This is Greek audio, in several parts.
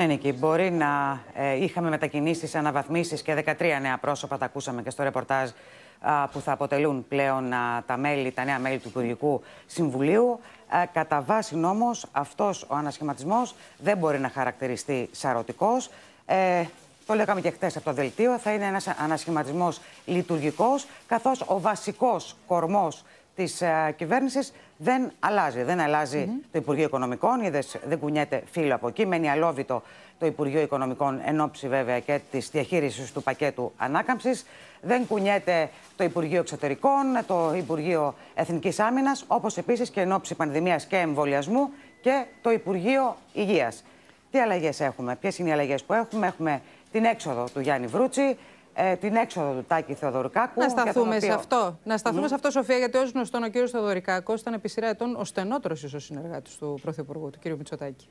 Ναι, Νίκη, μπορεί να ε, είχαμε μετακινήσεις, αναβαθμίσεις και 13 νέα πρόσωπα, τα ακούσαμε και στο ρεπορτάζ, που θα αποτελούν πλέον τα, μέλη, τα νέα μέλη του Υπουργικού Συμβουλίου. Ε, κατά βάση όμω, αυτός ο ανασχηματισμός δεν μπορεί να χαρακτηριστεί σαρωτικός. Ε, το λέγαμε και χθες από το δελτίο, θα είναι ένας ανασχηματισμός λειτουργικός, καθώς ο βασικός κορμός της ε, κυβέρνησης δεν αλλάζει. Δεν αλλαζει το Υπουργείο Οικονομικών. Είδες, δεν κουνιέται φίλο από εκεί. Μένει αλόβητο το Υπουργείο Οικονομικών εν ώψη βέβαια και της διαχείρισης του πακέτου ανάκαμψης. Δεν κουνιέται το Υπουργείο Εξωτερικών, το Υπουργείο Εθνικής Άμυνας, όπως επίσης και εν ώψη πανδημίας και εμβολιασμού και το Υπουργείο Υγείας. Τι αλλαγές έχουμε, ποιες είναι οι αλλαγές που έχουμε. Έχουμε την έξοδο του Γιάννη Βρούτσι, ε, την έξοδο του Τάκη Θεοδωρικάκου. Να σταθούμε σε αυτό. Να σταθούμε σε αυτό, Σοφία, γιατί ω γνωστόν ο κύριος Θεοδωρικάκος ήταν επί σειρά ετών ο στενότερος ίσω συνεργάτη του Πρωθυπουργού, του κ. Μητσοτάκη.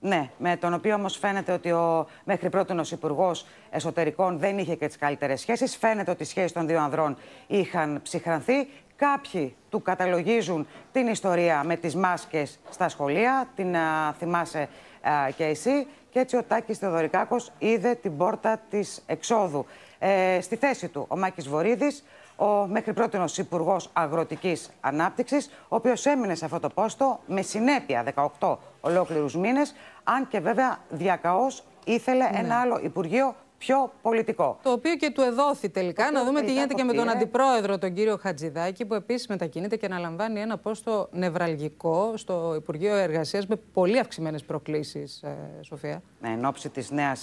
Ναι, με τον οποίο όμως φαίνεται ότι ο μέχρι πρώτον ο Υπουργός Εσωτερικών δεν είχε και τις καλύτερες σχέσεις. Φαίνεται ότι οι σχέσεις των δύο ανδρών είχαν ψυχρανθεί. Κάποιοι του καταλογίζουν την ιστορία με τις μάσκες στα σχολεία, την θυμάσαι και εσύ. Και έτσι ο Τάκης Θεοδωρικάκος είδε την πόρτα της εξόδου. Ε, στη θέση του ο Μάκης Βορύδης, ο μέχρι πρότινος Υπουργός αγροτικής ανάπτυξης, ο οποίος έμεινε σε αυτό το πόστο με συνέπεια 18 ολόκληρους μήνες, αν και βέβαια διακαώς ήθελε ναι. ένα άλλο Υπουργείο πιο πολιτικό. Το οποίο και του εδόθη τελικά. να δούμε τι γίνεται και με τον αντιπρόεδρο, τον κύριο Χατζηδάκη, που επίσης μετακινείται και αναλαμβάνει ένα πόστο νευραλγικό στο Υπουργείο Εργασίας με πολύ αυξημένες προκλήσεις, ε, Σοφία. Ναι, εν ώψη τη νέα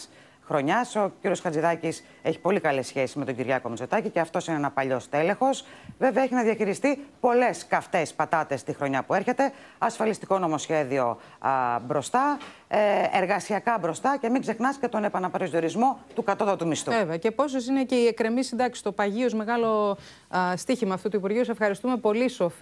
χρονιάς. Ο κ. Χατζηδάκης έχει πολύ καλές σχέσεις με τον Κυριάκο Μητσοτάκη και αυτός είναι ένα παλιός τέλεχος. Βέβαια, έχει να διαχειριστεί πολλές καυτές πατάτες τη χρονιά που έρχεται. Ασφαλιστικό νομοσχέδιο α, μπροστά, ε, εργασιακά μπροστά και μην ξεχνάς και τον επαναπαριστορισμό του κατώτατου μισθού. Βέβαια, και πόσες είναι και οι εκκρεμίε συντάξει. Το παγίως μεγάλο στίχημα αυτού του Υπουργείου. Σε ευχαριστούμε πολύ, Σοφία.